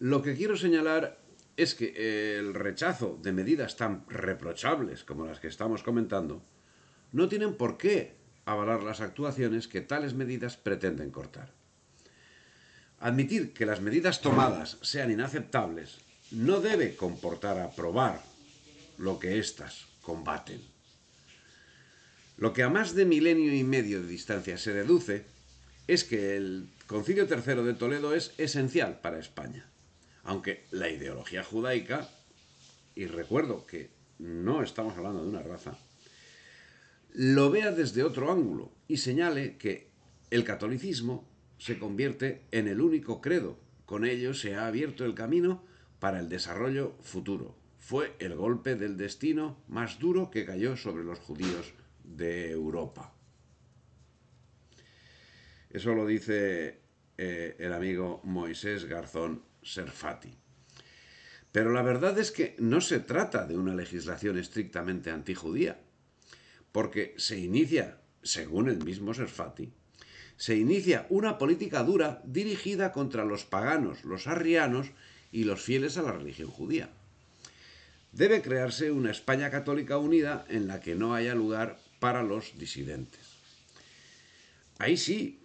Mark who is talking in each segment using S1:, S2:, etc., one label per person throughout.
S1: Lo que quiero señalar es que el rechazo de medidas tan reprochables como las que estamos comentando no tienen por qué avalar las actuaciones que tales medidas pretenden cortar. Admitir que las medidas tomadas sean inaceptables no debe comportar aprobar lo que éstas combaten. Lo que a más de milenio y medio de distancia se deduce es que el Concilio Tercero de Toledo es esencial para España. Aunque la ideología judaica, y recuerdo que no estamos hablando de una raza, lo vea desde otro ángulo y señale que el catolicismo se convierte en el único credo. Con ello se ha abierto el camino para el desarrollo futuro. Fue el golpe del destino más duro que cayó sobre los judíos de Europa. Eso lo dice eh, el amigo Moisés Garzón Serfati. Pero la verdad es que no se trata de una legislación estrictamente antijudía, porque se inicia, según el mismo Serfati, se inicia una política dura dirigida contra los paganos, los arrianos y los fieles a la religión judía. Debe crearse una España católica unida en la que no haya lugar para los disidentes. Ahí sí,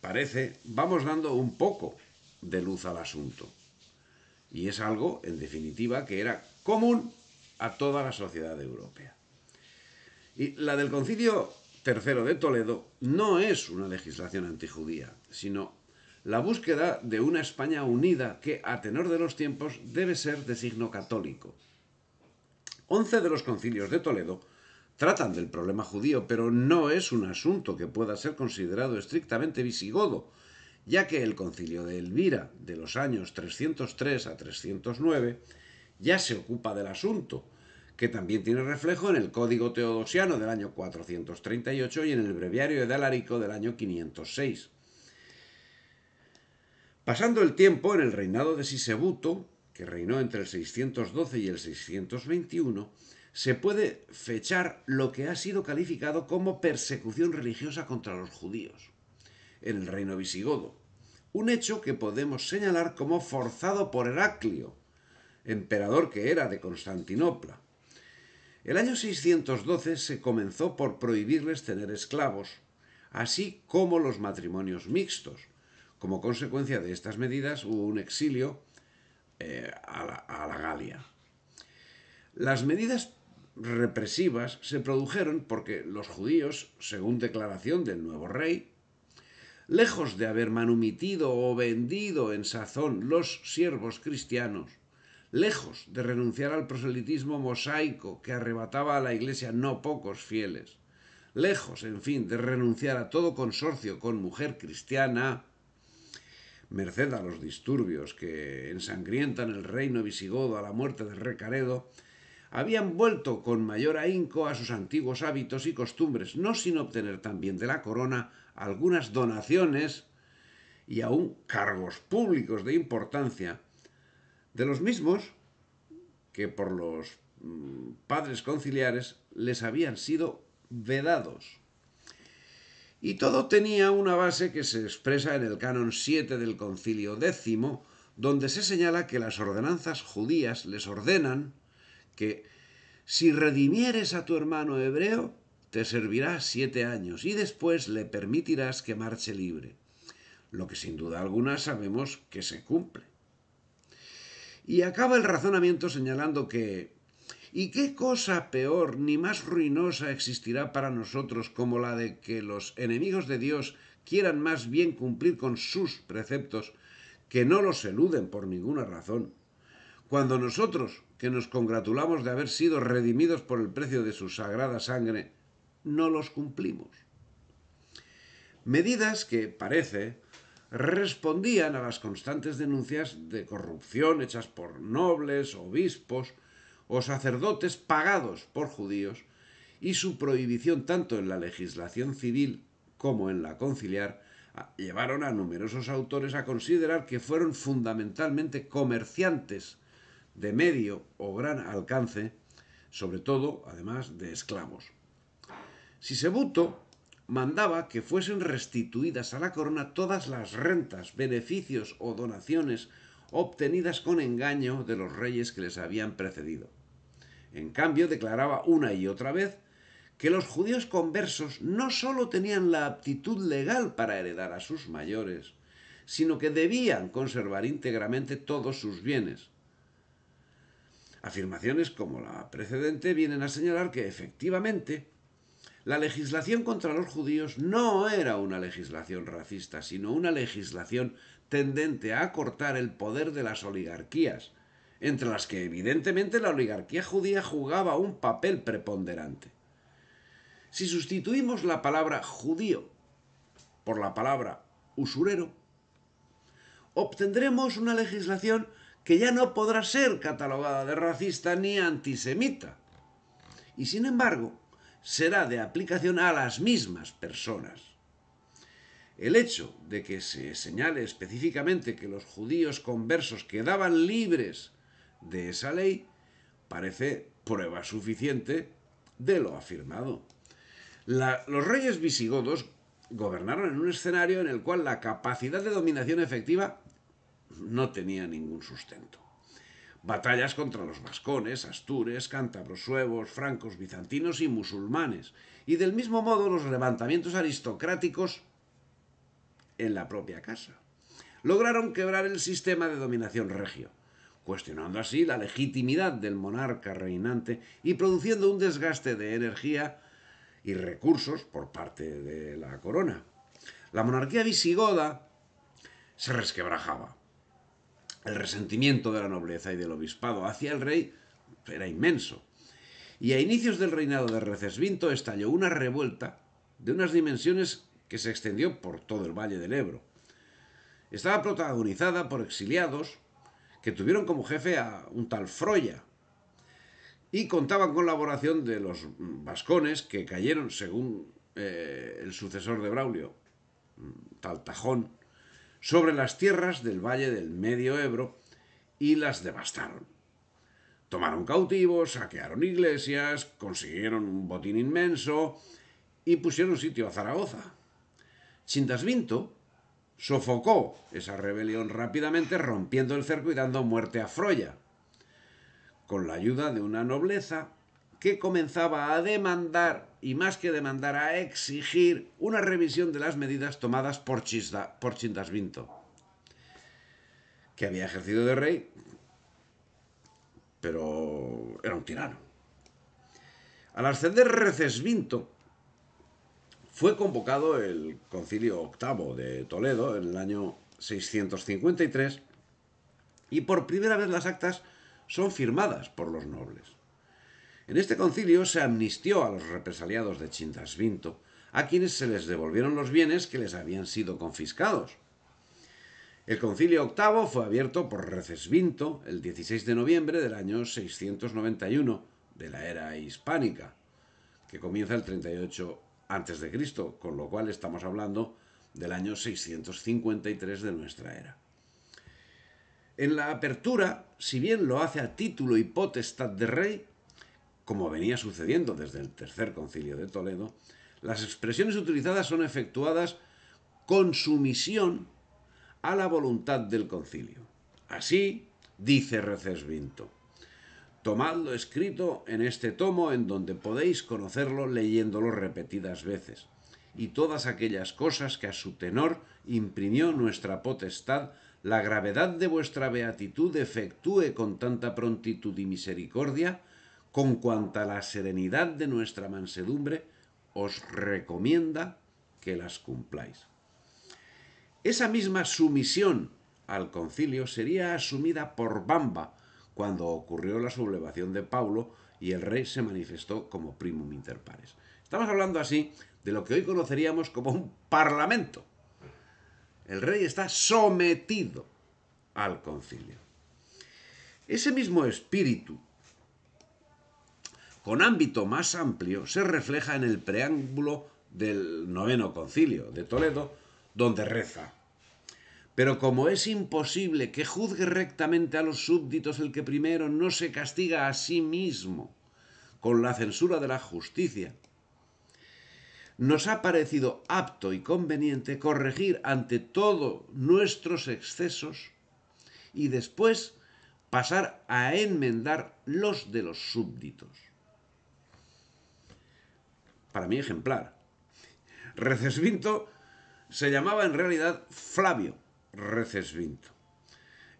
S1: parece, vamos dando un poco de luz al asunto. Y es algo, en definitiva, que era común a toda la sociedad europea. Y la del Concilio tercero de Toledo no es una legislación antijudía, sino la búsqueda de una España unida que, a tenor de los tiempos, debe ser de signo católico. Once de los concilios de Toledo tratan del problema judío, pero no es un asunto que pueda ser considerado estrictamente visigodo, ya que el concilio de Elvira de los años 303 a 309 ya se ocupa del asunto, que también tiene reflejo en el Código Teodosiano del año 438 y en el Breviario de Alarico del año 506. Pasando el tiempo en el reinado de Sisebuto, que reinó entre el 612 y el 621, se puede fechar lo que ha sido calificado como persecución religiosa contra los judíos en el reino visigodo. Un hecho que podemos señalar como forzado por Heraclio, emperador que era de Constantinopla. El año 612 se comenzó por prohibirles tener esclavos, así como los matrimonios mixtos. Como consecuencia de estas medidas hubo un exilio eh, a la Galia. Las medidas represivas se produjeron porque los judíos, según declaración del nuevo rey, lejos de haber manumitido o vendido en sazón los siervos cristianos, lejos de renunciar al proselitismo mosaico que arrebataba a la iglesia no pocos fieles, lejos, en fin, de renunciar a todo consorcio con mujer cristiana, merced a los disturbios que ensangrientan el reino visigodo a la muerte rey Caredo, habían vuelto con mayor ahínco a sus antiguos hábitos y costumbres, no sin obtener también de la corona algunas donaciones y aún cargos públicos de importancia, de los mismos que por los mm, padres conciliares les habían sido vedados. Y todo tenía una base que se expresa en el canon 7 del concilio X, donde se señala que las ordenanzas judías les ordenan que si redimieres a tu hermano hebreo, te servirá siete años y después le permitirás que marche libre, lo que sin duda alguna sabemos que se cumple. Y acaba el razonamiento señalando que ¿Y qué cosa peor ni más ruinosa existirá para nosotros como la de que los enemigos de Dios quieran más bien cumplir con sus preceptos que no los eluden por ninguna razón? Cuando nosotros, que nos congratulamos de haber sido redimidos por el precio de su sagrada sangre, no los cumplimos. Medidas que, parece, respondían a las constantes denuncias de corrupción hechas por nobles, obispos o sacerdotes pagados por judíos y su prohibición tanto en la legislación civil como en la conciliar llevaron a numerosos autores a considerar que fueron fundamentalmente comerciantes de medio o gran alcance, sobre todo, además, de esclavos. Sisebuto mandaba que fuesen restituidas a la corona todas las rentas, beneficios o donaciones obtenidas con engaño de los reyes que les habían precedido. En cambio, declaraba una y otra vez que los judíos conversos no sólo tenían la aptitud legal para heredar a sus mayores, sino que debían conservar íntegramente todos sus bienes, Afirmaciones como la precedente vienen a señalar que efectivamente la legislación contra los judíos no era una legislación racista, sino una legislación tendente a acortar el poder de las oligarquías, entre las que evidentemente la oligarquía judía jugaba un papel preponderante. Si sustituimos la palabra judío por la palabra usurero, obtendremos una legislación que ya no podrá ser catalogada de racista ni antisemita. Y sin embargo, será de aplicación a las mismas personas. El hecho de que se señale específicamente que los judíos conversos quedaban libres de esa ley parece prueba suficiente de lo afirmado. los reyes visigodos gobernaron en un escenario en el cual la capacidad de dominación efectiva no tenía ningún sustento. Batallas contra los vascones, astures, cántabros suevos, francos, bizantinos y musulmanes, y del mismo modo los levantamientos aristocráticos en la propia casa. Lograron quebrar el sistema de dominación regio, cuestionando así la legitimidad del monarca reinante y produciendo un desgaste de energía y recursos por parte de la corona. La monarquía visigoda se resquebrajaba, el resentimiento de la nobleza y del obispado hacia el rey era inmenso. Y a inicios del reinado de Recesvinto estalló una revuelta de unas dimensiones que se extendió por todo el valle del Ebro. Estaba protagonizada por exiliados que tuvieron como jefe a un tal Froya y contaban con la colaboración de los vascones que cayeron, según eh, el sucesor de Braulio, tal Tajón, sobre las tierras del valle del Medio Ebro y las devastaron. Tomaron cautivos, saquearon iglesias, consiguieron un botín inmenso y pusieron sitio a Zaragoza. Vinto sofocó esa rebelión rápidamente rompiendo el cerco y dando muerte a Froya. Con la ayuda de una nobleza que comenzaba a demandar, y más que demandar, a exigir una revisión de las medidas tomadas por, Chisda, por Chindasvinto, que había ejercido de rey, pero era un tirano. Al ascender Recesvinto, fue convocado el concilio octavo de Toledo en el año 653 y por primera vez las actas son firmadas por los nobles. En este concilio se amnistió a los represaliados de Vinto, a quienes se les devolvieron los bienes que les habían sido confiscados. El concilio octavo fue abierto por Recesvinto el 16 de noviembre del año 691 de la era hispánica, que comienza el 38 a.C., con lo cual estamos hablando del año 653 de nuestra era. En la apertura, si bien lo hace a título y potestad de rey, como venía sucediendo desde el tercer concilio de Toledo, las expresiones utilizadas son efectuadas con sumisión a la voluntad del concilio. Así, dice Recesvinto, lo escrito en este tomo en donde podéis conocerlo leyéndolo repetidas veces, y todas aquellas cosas que a su tenor imprimió nuestra potestad, la gravedad de vuestra beatitud efectúe con tanta prontitud y misericordia, con cuanta la serenidad de nuestra mansedumbre os recomienda que las cumpláis. Esa misma sumisión al concilio sería asumida por Bamba cuando ocurrió la sublevación de Paulo y el rey se manifestó como primum inter pares. Estamos hablando así de lo que hoy conoceríamos como un parlamento. El rey está sometido al concilio. Ese mismo espíritu con ámbito más amplio se refleja en el preámbulo del noveno concilio de Toledo, donde reza. Pero como es imposible que juzgue rectamente a los súbditos el que primero no se castiga a sí mismo con la censura de la justicia, nos ha parecido apto y conveniente corregir ante todo nuestros excesos y después pasar a enmendar los de los súbditos para mí ejemplar. Recesvinto se llamaba en realidad Flavio Recesvinto.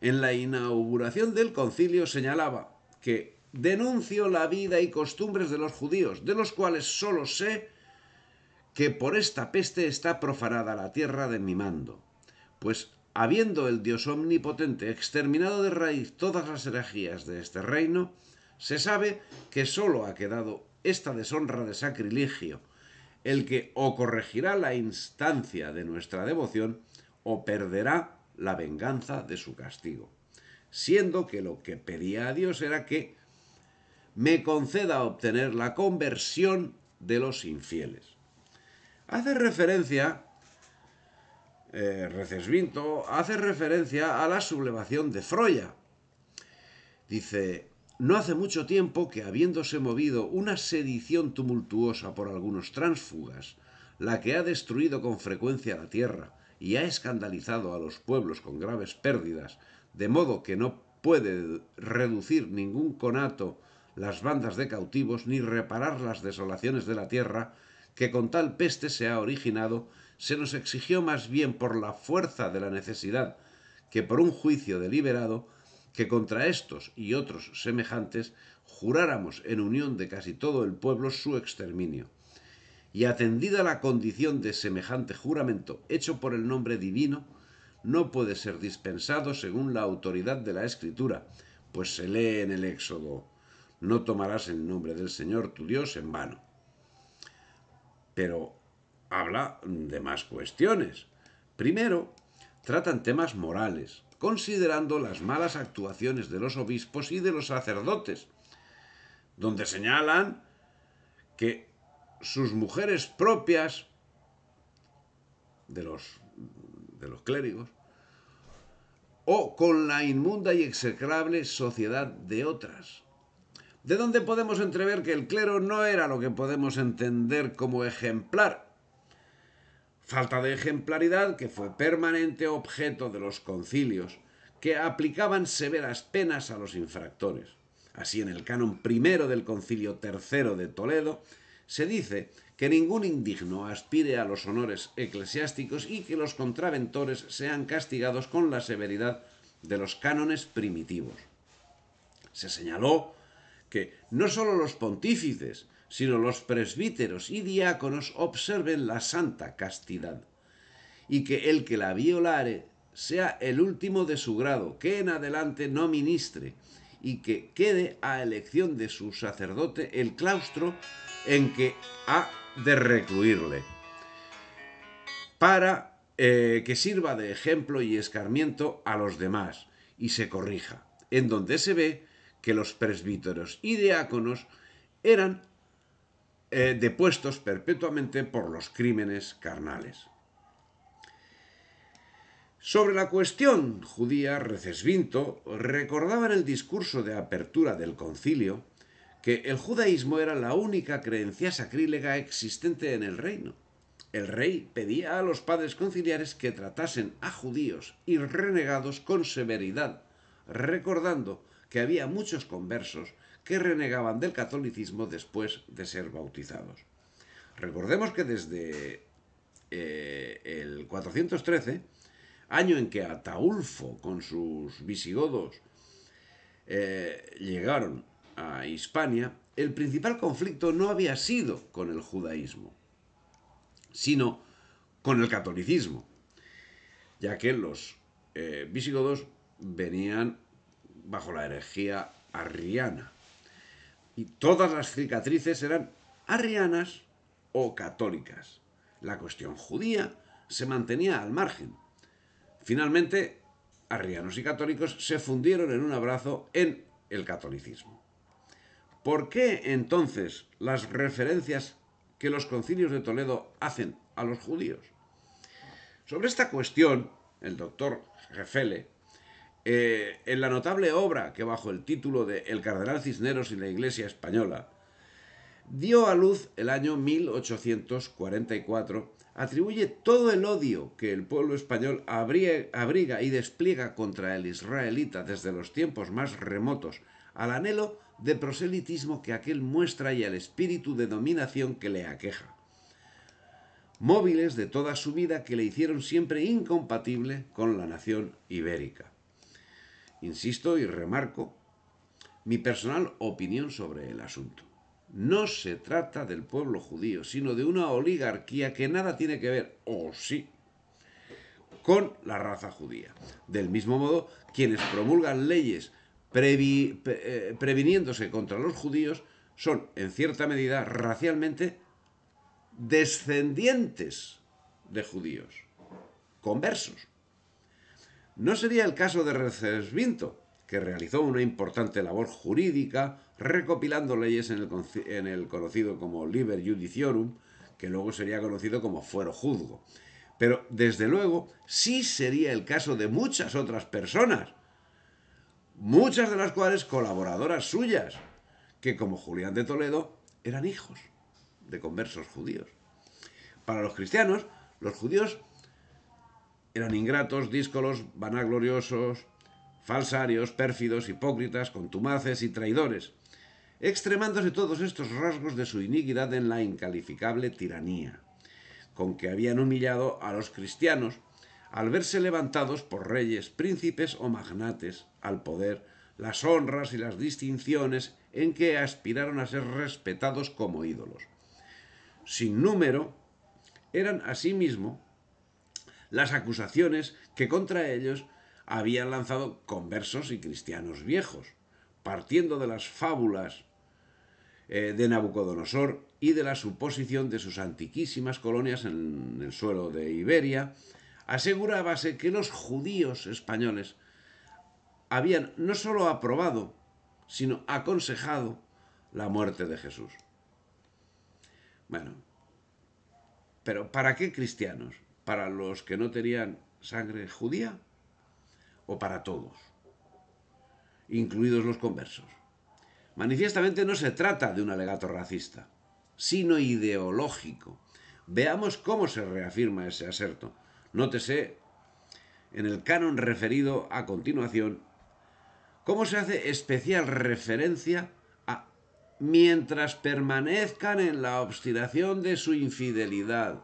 S1: En la inauguración del concilio señalaba que denuncio la vida y costumbres de los judíos, de los cuales solo sé que por esta peste está profanada la tierra de mi mando, pues habiendo el Dios omnipotente exterminado de raíz todas las herejías de este reino, se sabe que solo ha quedado esta deshonra de sacrilegio, el que o corregirá la instancia de nuestra devoción o perderá la venganza de su castigo, siendo que lo que pedía a Dios era que me conceda obtener la conversión de los infieles. Hace referencia, eh, Recesvinto, hace referencia a la sublevación de Froya. Dice, no hace mucho tiempo que, habiéndose movido una sedición tumultuosa por algunos tránsfugas, la que ha destruido con frecuencia la tierra y ha escandalizado a los pueblos con graves pérdidas, de modo que no puede reducir ningún conato las bandas de cautivos ni reparar las desolaciones de la tierra que con tal peste se ha originado, se nos exigió más bien por la fuerza de la necesidad que por un juicio deliberado que contra estos y otros semejantes juráramos en unión de casi todo el pueblo su exterminio. Y atendida la condición de semejante juramento hecho por el nombre divino, no puede ser dispensado según la autoridad de la Escritura, pues se lee en el Éxodo, no tomarás el nombre del Señor tu Dios en vano. Pero habla de más cuestiones. Primero, tratan temas morales, considerando las malas actuaciones de los obispos y de los sacerdotes, donde señalan que sus mujeres propias de los, de los clérigos o con la inmunda y execrable sociedad de otras. De donde podemos entrever que el clero no era lo que podemos entender como ejemplar falta de ejemplaridad que fue permanente objeto de los concilios, que aplicaban severas penas a los infractores. Así, en el canon primero del concilio tercero de Toledo, se dice que ningún indigno aspire a los honores eclesiásticos y que los contraventores sean castigados con la severidad de los cánones primitivos. Se señaló que no sólo los pontífices, sino los presbíteros y diáconos observen la santa castidad, y que el que la violare sea el último de su grado, que en adelante no ministre, y que quede a elección de su sacerdote el claustro en que ha de recluirle, para eh, que sirva de ejemplo y escarmiento a los demás, y se corrija, en donde se ve que los presbíteros y diáconos eran eh, depuestos perpetuamente por los crímenes carnales. Sobre la cuestión judía, Recesvinto recordaba en el discurso de apertura del concilio que el judaísmo era la única creencia sacrílega existente en el reino. El rey pedía a los padres conciliares que tratasen a judíos y renegados con severidad, recordando que había muchos conversos que renegaban del catolicismo después de ser bautizados. Recordemos que desde eh, el 413, año en que Ataulfo con sus visigodos eh, llegaron a Hispania, el principal conflicto no había sido con el judaísmo, sino con el catolicismo, ya que los eh, visigodos venían bajo la herejía arriana, y todas las cicatrices eran arrianas o católicas. La cuestión judía se mantenía al margen. Finalmente, arrianos y católicos se fundieron en un abrazo en el catolicismo. ¿Por qué entonces las referencias que los concilios de Toledo hacen a los judíos? Sobre esta cuestión, el doctor Jefele eh, en la notable obra que bajo el título de El Cardenal Cisneros y la Iglesia Española, dio a luz el año 1844, atribuye todo el odio que el pueblo español abriga y despliega contra el israelita desde los tiempos más remotos al anhelo de proselitismo que aquel muestra y al espíritu de dominación que le aqueja. Móviles de toda su vida que le hicieron siempre incompatible con la nación ibérica. Insisto y remarco mi personal opinión sobre el asunto. No se trata del pueblo judío, sino de una oligarquía que nada tiene que ver, o sí, con la raza judía. Del mismo modo, quienes promulgan leyes eh, previniéndose contra los judíos son, en cierta medida, racialmente descendientes de judíos, conversos, no sería el caso de Recesvinto, que realizó una importante labor jurídica recopilando leyes en el, conocido como Liber Judiciorum, que luego sería conocido como Fuero Juzgo. Pero desde luego sí sería el caso de muchas otras personas, muchas de las cuales colaboradoras suyas, que como Julián de Toledo eran hijos de conversos judíos. Para los cristianos, los judíos eran ingratos, díscolos, vanagloriosos, falsarios, pérfidos, hipócritas, contumaces y traidores, extremándose todos estos rasgos de su iniquidad en la incalificable tiranía, con que habían humillado a los cristianos al verse levantados por reyes, príncipes o magnates al poder, las honras y las distinciones en que aspiraron a ser respetados como ídolos. Sin número, eran asimismo las acusaciones que contra ellos habían lanzado conversos y cristianos viejos, partiendo de las fábulas eh, de Nabucodonosor y de la suposición de sus antiquísimas colonias en el suelo de Iberia, asegurábase que los judíos españoles habían no sólo aprobado, sino aconsejado la muerte de Jesús. Bueno, pero ¿para qué cristianos? para los que no tenían sangre judía o para todos, incluidos los conversos. Manifiestamente no se trata de un alegato racista, sino ideológico. Veamos cómo se reafirma ese aserto. Nótese en el canon referido a continuación cómo se hace especial referencia a mientras permanezcan en la obstinación de su infidelidad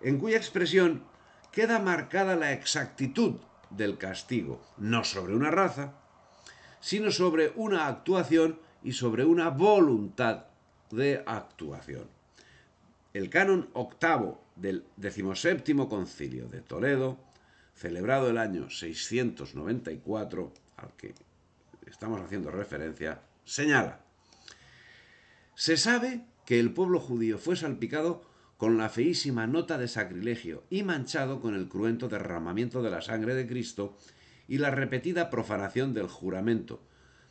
S1: en cuya expresión queda marcada la exactitud del castigo, no sobre una raza, sino sobre una actuación y sobre una voluntad de actuación. El canon octavo del decimoséptimo concilio de Toledo, celebrado el año 694, al que estamos haciendo referencia, señala, se sabe que el pueblo judío fue salpicado con la feísima nota de sacrilegio y manchado con el cruento derramamiento de la sangre de Cristo y la repetida profanación del juramento.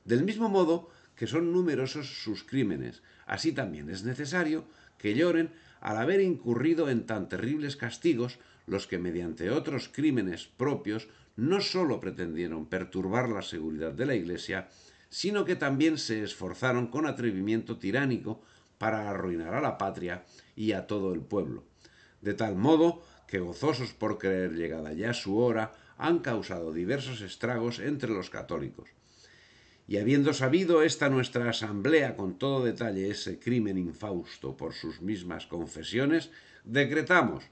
S1: Del mismo modo que son numerosos sus crímenes, así también es necesario que lloren al haber incurrido en tan terribles castigos los que mediante otros crímenes propios no sólo pretendieron perturbar la seguridad de la Iglesia, sino que también se esforzaron con atrevimiento tiránico para arruinar a la patria y a todo el pueblo. De tal modo que gozosos por creer llegada ya su hora, han causado diversos estragos entre los católicos. Y habiendo sabido esta nuestra asamblea con todo detalle ese crimen infausto por sus mismas confesiones, decretamos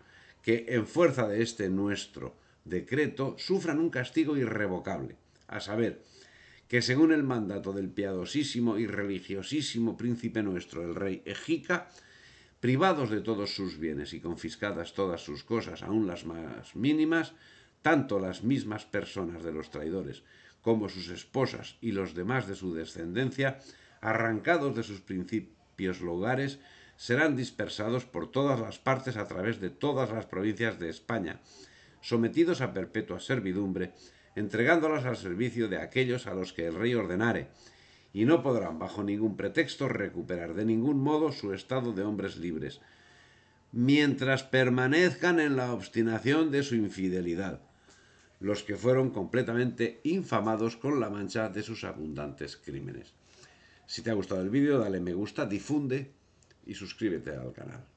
S1: que en fuerza de este nuestro decreto sufran un castigo irrevocable, a saber, que según el mandato del piadosísimo y religiosísimo príncipe nuestro, el rey Ejica, privados de todos sus bienes y confiscadas todas sus cosas, aun las más mínimas, tanto las mismas personas de los traidores como sus esposas y los demás de su descendencia, arrancados de sus principios lugares, serán dispersados por todas las partes a través de todas las provincias de España, sometidos a perpetua servidumbre, entregándolas al servicio de aquellos a los que el rey ordenare, y no podrán bajo ningún pretexto recuperar de ningún modo su estado de hombres libres, mientras permanezcan en la obstinación de su infidelidad, los que fueron completamente infamados con la mancha de sus abundantes crímenes. Si te ha gustado el vídeo, dale me gusta, difunde y suscríbete al canal.